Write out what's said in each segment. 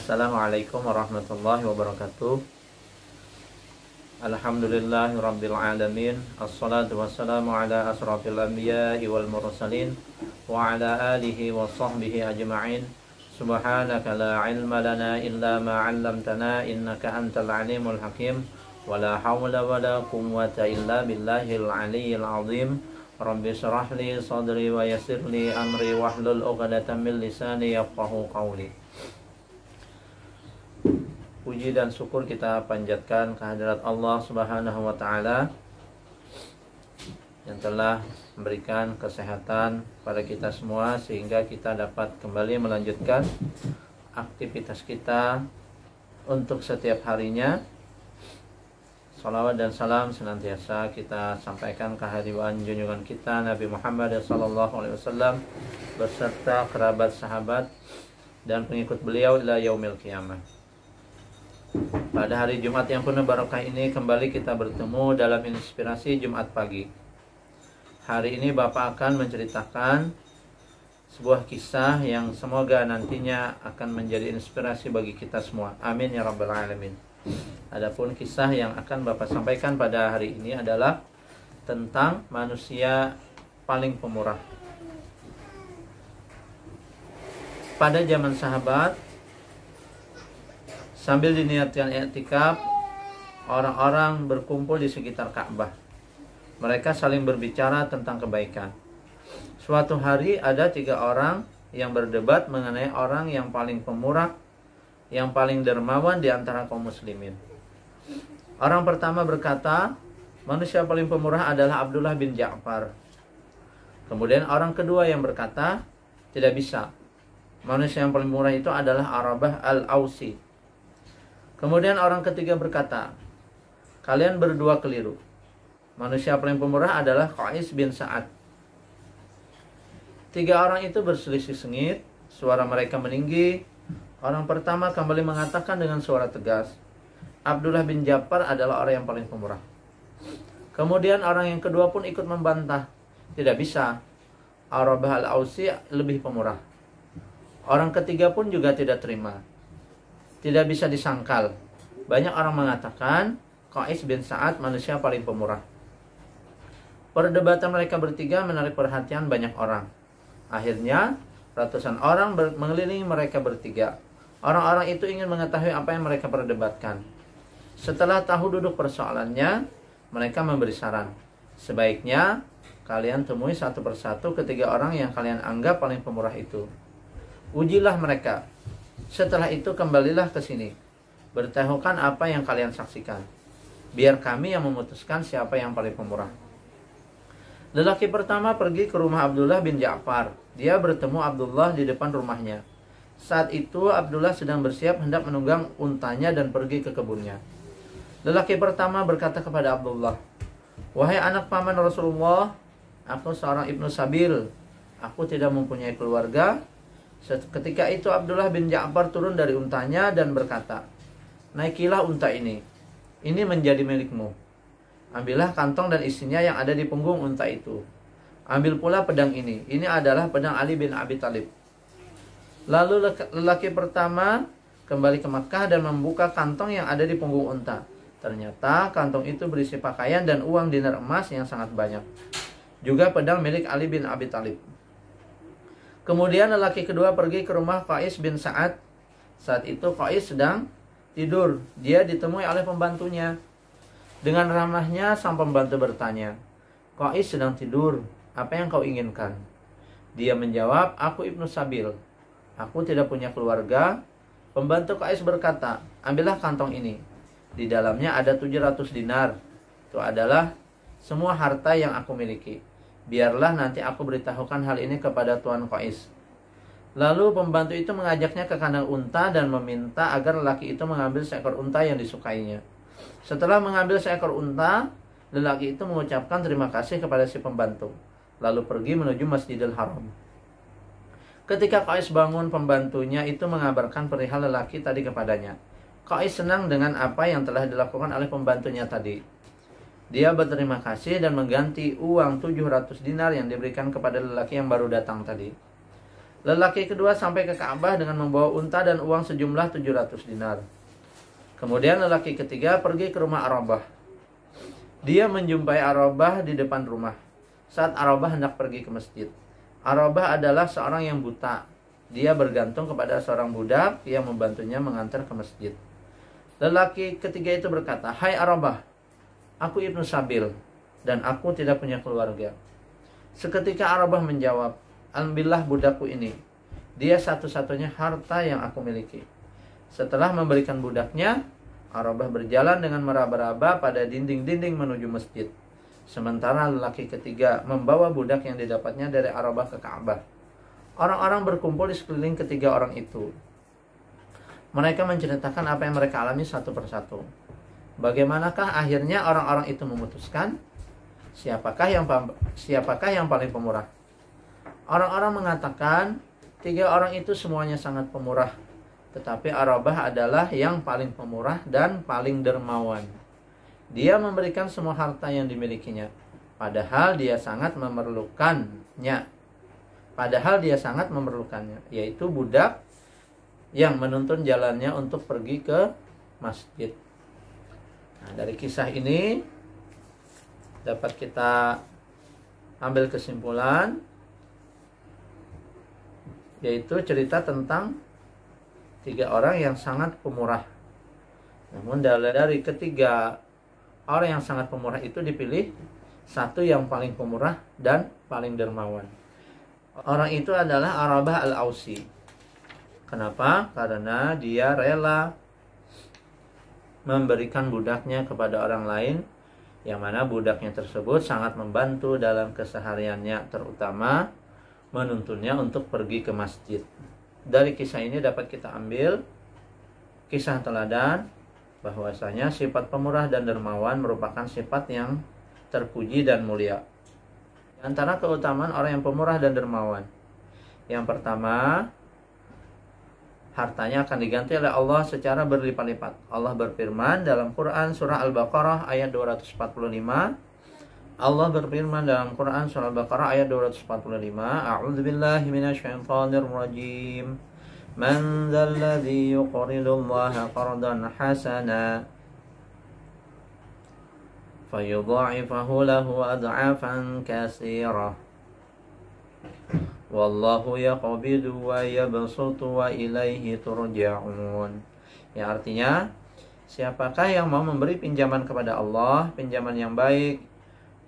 Assalamualaikum warahmatullahi wabarakatuh Alhamdulillahi rabbil alamin Assalatu wassalamu ala asrafil anbiya'i wal mursalin Wa ala alihi wa sahbihi ajma'in Subhanaka la ilma lana illa ma'allamtana Innaka antal alimul hakim Wa la hawla wa la quwwata illa billahil aliyyil azim Rabbi syrah li sadri wa yassir li amri Wahlul uqadatan min lisani yafqahu qawli puji dan syukur kita panjatkan kehadirat Allah Subhanahu wa taala yang telah memberikan kesehatan pada kita semua sehingga kita dapat kembali melanjutkan aktivitas kita untuk setiap harinya. Salawat dan salam senantiasa kita sampaikan kehadiran junjungan kita Nabi Muhammad sallallahu alaihi wasallam beserta kerabat sahabat dan pengikut beliau ila yaumil kiamat. Pada hari Jumat yang penuh barokah ini kembali kita bertemu dalam inspirasi Jumat pagi. Hari ini Bapak akan menceritakan sebuah kisah yang semoga nantinya akan menjadi inspirasi bagi kita semua. Amin ya rabbal alamin. Adapun kisah yang akan Bapak sampaikan pada hari ini adalah tentang manusia paling pemurah. Pada zaman sahabat, Sambil diniatkan i'tikaf, orang-orang berkumpul di sekitar Ka'bah. Mereka saling berbicara tentang kebaikan. Suatu hari ada tiga orang yang berdebat mengenai orang yang paling pemurah, yang paling dermawan di antara kaum muslimin. Orang pertama berkata, manusia paling pemurah adalah Abdullah bin Ja'far. Kemudian orang kedua yang berkata, tidak bisa. Manusia yang paling murah itu adalah Arabah al-Ausi. Kemudian orang ketiga berkata, kalian berdua keliru. Manusia paling pemurah adalah Qais bin Sa'ad. Tiga orang itu berselisih sengit, suara mereka meninggi. Orang pertama kembali mengatakan dengan suara tegas, Abdullah bin Ja'far adalah orang yang paling pemurah. Kemudian orang yang kedua pun ikut membantah. Tidak bisa. Arabah al-Ausi lebih pemurah. Orang ketiga pun juga tidak terima tidak bisa disangkal. Banyak orang mengatakan Qais bin Sa'ad manusia paling pemurah. Perdebatan mereka bertiga menarik perhatian banyak orang. Akhirnya, ratusan orang mengelilingi mereka bertiga. Orang-orang itu ingin mengetahui apa yang mereka perdebatkan. Setelah tahu duduk persoalannya, mereka memberi saran. Sebaiknya kalian temui satu persatu ketiga orang yang kalian anggap paling pemurah itu. Ujilah mereka setelah itu kembalilah ke sini. Beritahukan apa yang kalian saksikan. Biar kami yang memutuskan siapa yang paling pemurah. Lelaki pertama pergi ke rumah Abdullah bin Ja'far. Dia bertemu Abdullah di depan rumahnya. Saat itu Abdullah sedang bersiap hendak menunggang untanya dan pergi ke kebunnya. Lelaki pertama berkata kepada Abdullah, "Wahai anak paman Rasulullah, aku seorang ibnu sabil. Aku tidak mempunyai keluarga Ketika itu Abdullah bin Ja'far turun dari untanya dan berkata, Naikilah unta ini, ini menjadi milikmu. Ambillah kantong dan isinya yang ada di punggung unta itu. Ambil pula pedang ini, ini adalah pedang Ali bin Abi Talib. Lalu lelaki pertama kembali ke Makkah dan membuka kantong yang ada di punggung unta. Ternyata kantong itu berisi pakaian dan uang dinar emas yang sangat banyak. Juga pedang milik Ali bin Abi Talib. Kemudian lelaki kedua pergi ke rumah Faiz bin Sa'ad. Saat itu Faiz sedang tidur. Dia ditemui oleh pembantunya. Dengan ramahnya sang pembantu bertanya, Faiz sedang tidur. Apa yang kau inginkan? Dia menjawab, aku Ibnu Sabil. Aku tidak punya keluarga. Pembantu Faiz berkata, ambillah kantong ini. Di dalamnya ada 700 dinar. Itu adalah semua harta yang aku miliki biarlah nanti aku beritahukan hal ini kepada Tuan Qais. Lalu pembantu itu mengajaknya ke kandang unta dan meminta agar lelaki itu mengambil seekor unta yang disukainya. Setelah mengambil seekor unta, lelaki itu mengucapkan terima kasih kepada si pembantu, lalu pergi menuju Masjidil Haram. Ketika Qais bangun, pembantunya itu mengabarkan perihal lelaki tadi kepadanya. Qais senang dengan apa yang telah dilakukan oleh pembantunya tadi dia berterima kasih dan mengganti uang 700 dinar yang diberikan kepada lelaki yang baru datang tadi. Lelaki kedua sampai ke Ka'bah dengan membawa unta dan uang sejumlah 700 dinar. Kemudian lelaki ketiga pergi ke rumah Arabah. Dia menjumpai Arabah di depan rumah. Saat Arabah hendak pergi ke masjid. Arabah adalah seorang yang buta. Dia bergantung kepada seorang budak yang membantunya mengantar ke masjid. Lelaki ketiga itu berkata, Hai Arabah, Aku Ibnu Sabil dan aku tidak punya keluarga. Seketika Arabah menjawab, Alhamdulillah budakku ini. Dia satu-satunya harta yang aku miliki. Setelah memberikan budaknya, Arabah berjalan dengan meraba-raba pada dinding-dinding menuju masjid. Sementara lelaki ketiga membawa budak yang didapatnya dari Arabah ke Ka'bah. Orang-orang berkumpul di sekeliling ketiga orang itu. Mereka menceritakan apa yang mereka alami satu persatu. Bagaimanakah akhirnya orang-orang itu memutuskan siapakah yang siapakah yang paling pemurah? Orang-orang mengatakan tiga orang itu semuanya sangat pemurah, tetapi Arabah adalah yang paling pemurah dan paling dermawan. Dia memberikan semua harta yang dimilikinya, padahal dia sangat memerlukannya. Padahal dia sangat memerlukannya, yaitu budak yang menuntun jalannya untuk pergi ke masjid. Nah, dari kisah ini dapat kita ambil kesimpulan yaitu cerita tentang tiga orang yang sangat pemurah. Namun dari ketiga orang yang sangat pemurah itu dipilih satu yang paling pemurah dan paling dermawan. Orang itu adalah Arabah Al-Ausi. Kenapa? Karena dia rela memberikan budaknya kepada orang lain yang mana budaknya tersebut sangat membantu dalam kesehariannya terutama menuntunnya untuk pergi ke masjid. Dari kisah ini dapat kita ambil kisah teladan bahwasanya sifat pemurah dan dermawan merupakan sifat yang terpuji dan mulia. Di antara keutamaan orang yang pemurah dan dermawan. Yang pertama, hartanya akan diganti oleh Allah secara berlipat-lipat. Allah berfirman dalam Quran surah Al-Baqarah ayat 245 Allah berfirman dalam Quran surah Al-Baqarah ayat 245, A'udzu billahi minasyaitonir rajim. Man dzal qardan hasana fayudha'ifahu lahu ad'afan Wallahu yaqbidu wa yabasutu wa ilaihi turja'un. Ya artinya siapakah yang mau memberi pinjaman kepada Allah, pinjaman yang baik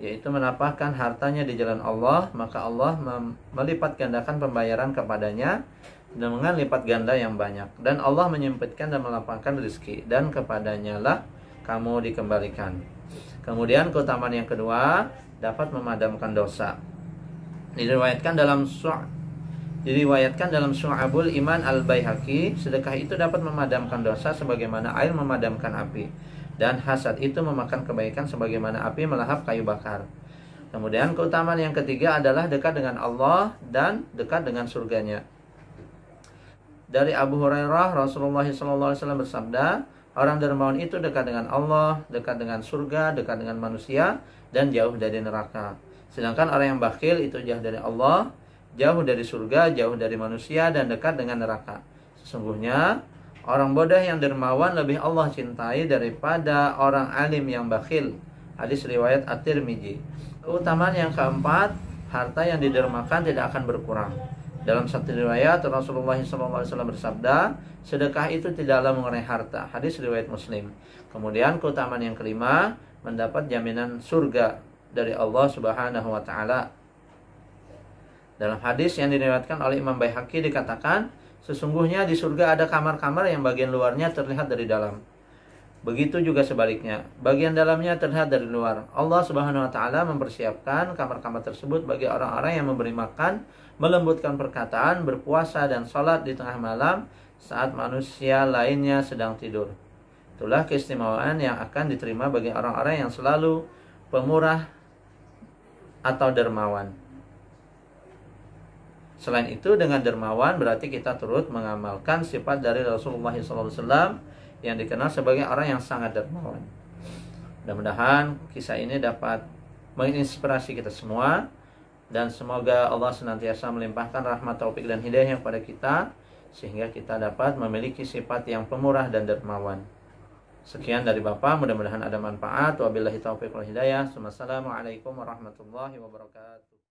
yaitu menapahkan hartanya di jalan Allah, maka Allah melipat gandakan pembayaran kepadanya dengan lipat ganda yang banyak dan Allah menyempitkan dan melapangkan rezeki dan kepadanya lah kamu dikembalikan. Kemudian keutamaan yang kedua dapat memadamkan dosa diriwayatkan dalam surah diriwayatkan dalam abul Iman al Baihaqi sedekah itu dapat memadamkan dosa sebagaimana air memadamkan api dan hasad itu memakan kebaikan sebagaimana api melahap kayu bakar. Kemudian keutamaan yang ketiga adalah dekat dengan Allah dan dekat dengan surganya. Dari Abu Hurairah Rasulullah SAW bersabda, orang dermawan itu dekat dengan Allah, dekat dengan surga, dekat dengan manusia, dan jauh dari neraka. Sedangkan orang yang bakhil itu jauh dari Allah, jauh dari surga, jauh dari manusia dan dekat dengan neraka. Sesungguhnya orang bodoh yang dermawan lebih Allah cintai daripada orang alim yang bakhil. Hadis riwayat at tirmiji Keutamaan yang keempat, harta yang didermakan tidak akan berkurang. Dalam satu riwayat Rasulullah SAW bersabda, sedekah itu tidaklah mengenai harta. Hadis riwayat Muslim. Kemudian keutamaan yang kelima, mendapat jaminan surga dari Allah Subhanahu wa taala. Dalam hadis yang diriwayatkan oleh Imam Baihaqi dikatakan, sesungguhnya di surga ada kamar-kamar yang bagian luarnya terlihat dari dalam. Begitu juga sebaliknya, bagian dalamnya terlihat dari luar. Allah Subhanahu wa taala mempersiapkan kamar-kamar tersebut bagi orang-orang yang memberi makan, melembutkan perkataan, berpuasa dan salat di tengah malam saat manusia lainnya sedang tidur. Itulah keistimewaan yang akan diterima bagi orang-orang yang selalu pemurah atau dermawan. Selain itu dengan dermawan berarti kita turut mengamalkan sifat dari Rasulullah SAW yang dikenal sebagai orang yang sangat dermawan. Mudah-mudahan kisah ini dapat menginspirasi kita semua dan semoga Allah senantiasa melimpahkan rahmat taufik dan hidayah kepada kita sehingga kita dapat memiliki sifat yang pemurah dan dermawan. Sekian dari Bapak, mudah-mudahan ada manfaat. Wabillahi taufiq wal hidayah. Wassalamualaikum warahmatullahi wabarakatuh.